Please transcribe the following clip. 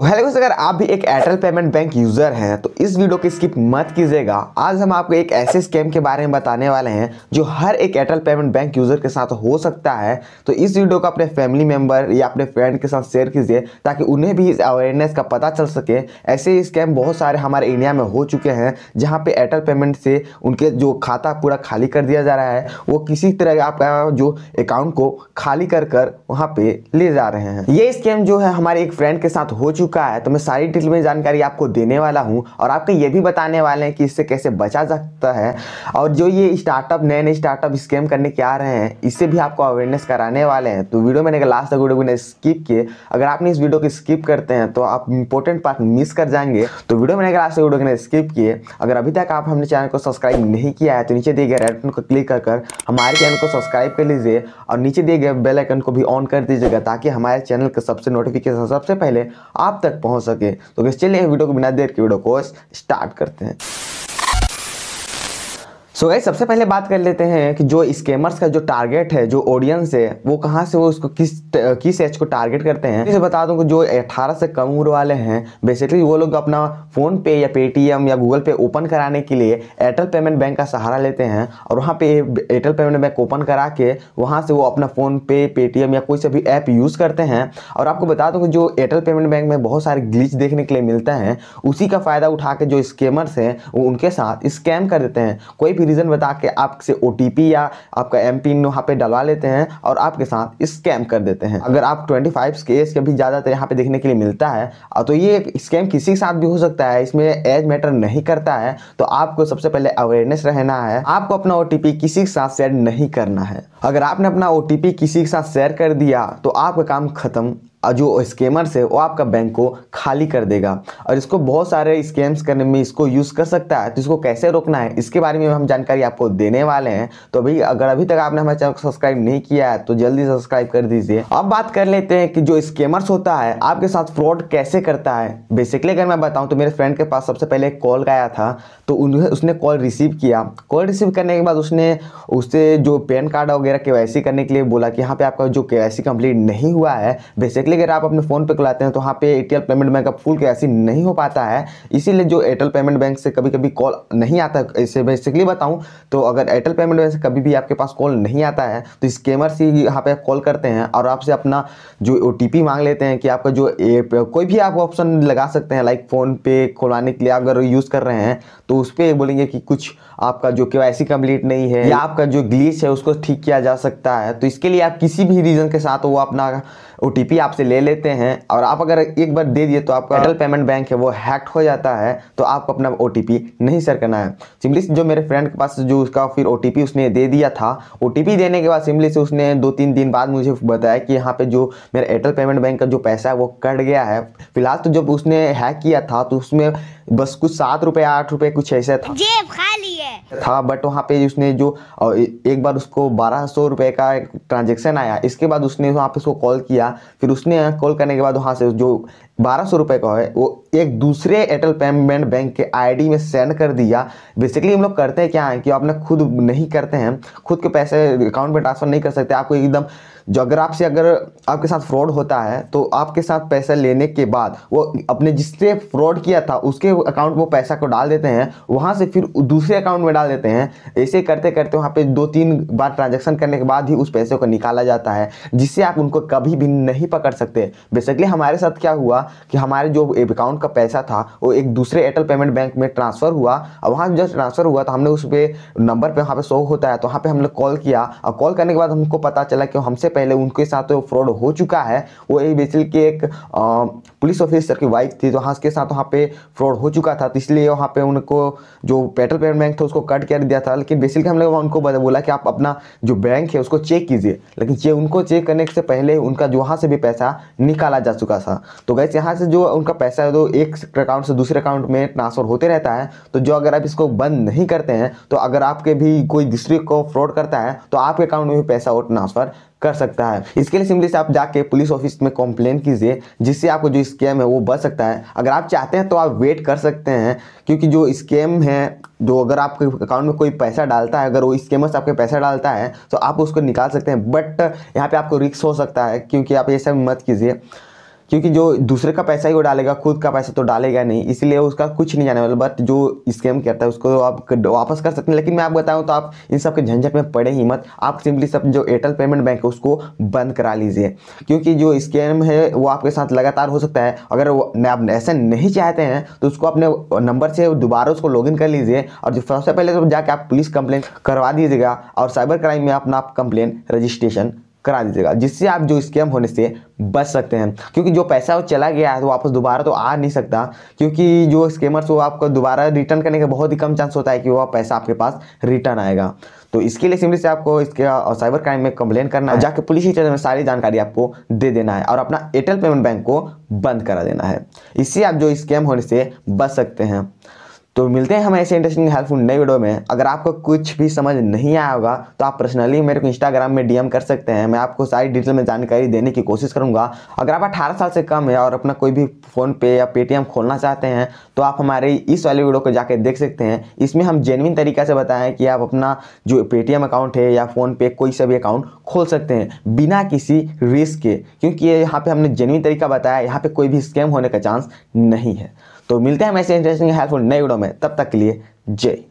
तो हेलो अगर आप भी एक एयरटेल पेमेंट बैंक यूज़र हैं तो इस वीडियो की स्किप मत कीजिएगा आज हम आपको एक ऐसे स्कैम के बारे में बताने वाले हैं जो हर एक एयरटेल पेमेंट बैंक यूज़र के साथ हो सकता है तो इस वीडियो को अपने फैमिली मेम्बर या अपने फ्रेंड के साथ शेयर कीजिए ताकि उन्हें भी इस अवेयरनेस का पता चल सके ऐसे स्कैम बहुत सारे हमारे इंडिया में हो चुके हैं जहाँ पर पे एयरटेल पेमेंट से उनके जो खाता पूरा खाली कर दिया जा रहा है वो किसी तरह आपका जो अकाउंट को खाली कर कर वहाँ पर ले जा रहे हैं ये स्कैम जो है हमारे एक फ्रेंड के साथ हो चुके चुका है तो मैं सारी डिटेल में जानकारी आपको देने वाला हूँ और आपको ये भी बताने वाले हैं कि इससे कैसे बचा सकता है और जो ये स्टार्टअप नए नए स्टार्टअप स्कैम करने के आ रहे हैं इससे भी आपको अवेयरनेस कराने वाले हैं तो वीडियो मैंने लास्ट तक वीडियो मैंने स्किप किए अगर आपने इस वीडियो को स्किप करते हैं तो आप इंपॉर्टेंट पार्ट मिस कर जाएंगे तो वीडियो मैंने लास्ट तक वीडियो मैंने स्किप किए अगर अभी तक आप हमने चैनल को सब्सक्राइब नहीं किया है तो नीचे दिए गए रेड बटन को क्लिक कर हमारे चैनल को सब्सक्राइब कर लीजिए और नीचे दिए गए बेल आइकन को भी ऑन कर दीजिएगा ताकि हमारे चैनल का सबसे नोटिफिकेशन सबसे पहले आप आप तक पहुंच सके तो चलिए वीडियो को बिना देर के वीडियो को स्टार्ट करते हैं सो so, सबसे पहले बात कर लेते हैं कि जो स्केमर्स का जो टारगेट है जो ऑडियंस है वो कहाँ से वो उसको किस किस एज को टारगेट करते हैं इसे बता दूँ कि जो 18 से कम उम्र वाले हैं बेसिकली वो लोग अपना फ़ोन पे या पेटीएम या गूगल पे ओपन कराने के लिए एयरटेल पेमेंट बैंक का सहारा लेते हैं और वहाँ पे एयरटेल पेमेंट बैंक ओपन करा के वहाँ से वो अपना फ़ोन पे पेटीएम या कोई सा भी ऐप यूज़ करते हैं और आपको बता दूँ कि जो एयरटेल पेमेंट बैंक में बहुत सारे ग्लिच देखने के लिए मिलता है उसी का फ़ायदा उठा के जो स्केमर्स हैं वो उनके साथ स्कैम कर देते हैं कोई भी भी रीज़न बता के आपसे ओ या आपका एम पिन वहाँ पर डलवा लेते हैं और आपके साथ स्कैम कर देते हैं अगर आप ट्वेंटी फाइव के एज के भी ज़्यादातर यहाँ पर देखने के लिए मिलता है तो ये स्कैम किसी के साथ भी हो सकता है इसमें एज मैटर नहीं करता है तो आपको सबसे पहले अवेयरनेस रहना है आपको अपना ओ किसी के साथ शेयर नहीं करना है अगर आपने अपना ओ किसी के साथ शेयर कर दिया तो आपका काम खत्म जो स्केमर्स है वो आपका बैंक को खाली कर देगा और इसको बहुत सारे स्कैम्स करने में इसको यूज़ कर सकता है तो इसको कैसे रोकना है इसके बारे में हम जानकारी आपको देने वाले हैं तो अभी अगर अभी तक आपने हमारे चैनल को सब्सक्राइब नहीं किया है तो जल्दी सब्सक्राइब कर दीजिए अब बात कर लेते हैं कि जो स्केमर्स होता है आपके साथ फ्रॉड कैसे करता है बेसिकली अगर मैं बताऊँ तो मेरे फ्रेंड के पास सबसे पहले कॉल आया था तो उन्हें उसने कॉल रिसीव किया कॉल रिसीव करने के बाद उसने उससे जो पैन कार्ड वगैरह के करने के लिए बोला कि यहाँ पे आपका जो के कंप्लीट नहीं हुआ है बेसिकली बेसिकली अगर आप अपने फ़ोन पे चलाते हैं तो वहाँ पे एयरटेल पेमेंट बैंक का फुल कैसी नहीं हो पाता है इसीलिए जो एयरटेल पेमेंट बैंक से कभी कभी कॉल नहीं आता इसे बेसिकली बताऊँ तो अगर एयरटेल पेमेंट बैंक से कभी भी आपके पास कॉल नहीं आता है तो स्केमर से यहाँ पे कॉल करते हैं और आपसे अपना जो ओ मांग लेते हैं कि आपका जो एप कोई भी आप ऑप्शन लगा सकते हैं लाइक फ़ोनपे खुलवाने के लिए अगर यूज़ कर रहे हैं तो उस पर बोलेंगे कि कुछ आपका जो के वाई कंप्लीट नहीं है या आपका जो ग्लीच है उसको ठीक किया जा सकता है तो इसके लिए आप किसी भी रीज़न के साथ वो अपना ओ आपसे ले लेते हैं और आप अगर एक बार दे दिए तो आपका एयरटेल पेमेंट बैंक है वो हैक्ट हो जाता है तो आपको अपना ओ नहीं सर करना है सिंपली जो मेरे फ्रेंड के पास जो उसका फिर ओ उसने दे दिया था ओ देने के बाद सिंपली से उसने दो तीन दिन बाद मुझे बताया कि यहाँ पर जो मेरा एयरटेल पेमेंट बैंक का जो पैसा है वो कट गया है फिलहाल तो जब उसने हैक किया था तो उसमें बस कुछ सात रुपए आठ रुपए कुछ ऐसा था जेब खाली है था बट वहाँ पे उसने जो एक बार उसको बारह सौ रुपए का ट्रांजेक्शन आया इसके बाद उसने वहाँ पे उसको कॉल किया फिर उसने कॉल करने के बाद वहाँ से जो बारह सौ रुपये का है वो एक दूसरे एयरटेल पेमेंट बैंक के आईडी में सेंड कर दिया बेसिकली हम लोग करते हैं क्या है कि आपने खुद नहीं करते हैं खुद के पैसे अकाउंट में ट्रांसफ़र नहीं कर सकते आपको एकदम जो अगर आपसे अगर आपके साथ फ्रॉड होता है तो आपके साथ पैसा लेने के बाद वो अपने जिससे फ्रॉड किया था उसके अकाउंट में पैसा को डाल देते हैं वहाँ से फिर दूसरे अकाउंट में डाल देते हैं ऐसे करते करते वहाँ पे दो तीन बार ट्रांजेक्शन करने के बाद ही उस पैसे को निकाला जाता है जिससे आप उनको कभी भी नहीं पकड़ सकते बेसिकली हमारे साथ क्या हुआ कि हमारे जो अकाउंट का पैसा था वो एक दूसरे एयरटेल पेमेंट बैंक में ट्रांसफ़र हुआ और वहाँ जब ट्रांसफ़र हुआ तो हमने उस पर नंबर पर वहाँ पर शो होता है तो वहाँ पर हमने कॉल किया और कॉल करने के बाद हमको पता चला कि हमसे पहले उनके साथ फ्रॉड हो चुका है वो ए बेसिल के एक पुलिस ऑफिसर की वाइफ थी तो हाँ उसके साथ वहाँ पे फ्रॉड हो चुका था तो इसलिए वहाँ पे उनको जो पेट्रोल पेमेंट बैंक था उसको कट कर दिया था लेकिन बेसिल के हम लोग उनको बोला कि आप अपना जो बैंक है उसको चेक कीजिए लेकिन चेक उनको चेक करने से पहले उनका जो वहाँ से भी पैसा निकाला जा चुका था तो गैस यहाँ से जो उनका पैसा है तो एक अकाउंट से दूसरे अकाउंट में ट्रांसफर होते रहता है तो जो अगर आप इसको बंद नहीं करते हैं तो अगर आपके भी कोई दूसरे को फ्रॉड करता है तो आपके अकाउंट में भी पैसा वो ट्रांसफर कर सकता है इसके लिए सिंपली से आप जाके पुलिस ऑफिस में कंप्लेन कीजिए जिससे आपको जो स्कैम है वो बच सकता है अगर आप चाहते हैं तो आप वेट कर सकते हैं क्योंकि जो स्कैम है जो अगर आपके अकाउंट में कोई पैसा डालता है अगर वो से आपके पैसा डालता है तो आप उसको निकाल सकते हैं बट यहाँ पे आपको रिक्स हो सकता है क्योंकि आप ये सब मत कीजिए क्योंकि जो दूसरे का पैसा ही वो डालेगा खुद का पैसा तो डालेगा नहीं इसलिए उसका कुछ नहीं जाने वाला बट जो स्कैम करता है उसको आप वापस कर सकते हैं लेकिन मैं आप बताऊँ तो आप इन सब के झंझट में पड़े ही मत आप सिंपली सब जो एयरटेल पेमेंट बैंक है उसको बंद करा लीजिए क्योंकि जो स्कैम है वो आपके साथ लगातार हो सकता है अगर आप ऐसे नहीं चाहते हैं तो उसको अपने नंबर से दोबारा उसको लॉग कर लीजिए और जो सबसे पहले तो जाके आप पुलिस कंप्लेंट करवा दीजिएगा और साइबर क्राइम में अपना आप कंप्लेन रजिस्ट्रेशन करा दीजिएगा जिससे आप जो स्कैम होने से बच सकते हैं क्योंकि जो पैसा वो चला गया है तो वापस दोबारा तो आ नहीं सकता क्योंकि जो स्कैमर्स वो आपको दोबारा रिटर्न करने का बहुत ही कम चांस होता है कि वो पैसा आपके पास रिटर्न आएगा तो इसके लिए सिमरी से आपको इसके साइबर क्राइम में कंप्लेन करना है जाके पुलिस स्टेशन में सारी जानकारी आपको दे देना है और अपना एयरटेल पेमेंट बैंक को बंद करा देना है इससे आप जो स्कैम होने से बच सकते हैं तो मिलते हैं हम ऐसे इंटरेस्टिंग हेल्पफुल नए वीडियो में अगर आपको कुछ भी समझ नहीं आया होगा तो आप पर्सनली मेरे को इंस्टाग्राम में डीएम कर सकते हैं मैं आपको सारी डिटेल में जानकारी देने की कोशिश करूंगा अगर आप 18 साल से कम है और अपना कोई भी फ़ोन पे या पेटीएम खोलना चाहते हैं तो आप हमारे इस वाले वीडियो को जाकर देख सकते हैं इसमें हम जेनविन तरीका से बताएं कि आप अपना जो पेटीएम अकाउंट है या फ़ोनपे कोई सा भी अकाउंट खोल सकते हैं बिना किसी रिस्क के क्योंकि यहाँ पर हमने जेनविन तरीका बताया यहाँ पर कोई भी स्कैम होने का चांस नहीं है तो मिलते हैं हम ऐसे इंटरेस्टिंग हेल्पफुल नए वीडियो में तब तक के लिए जय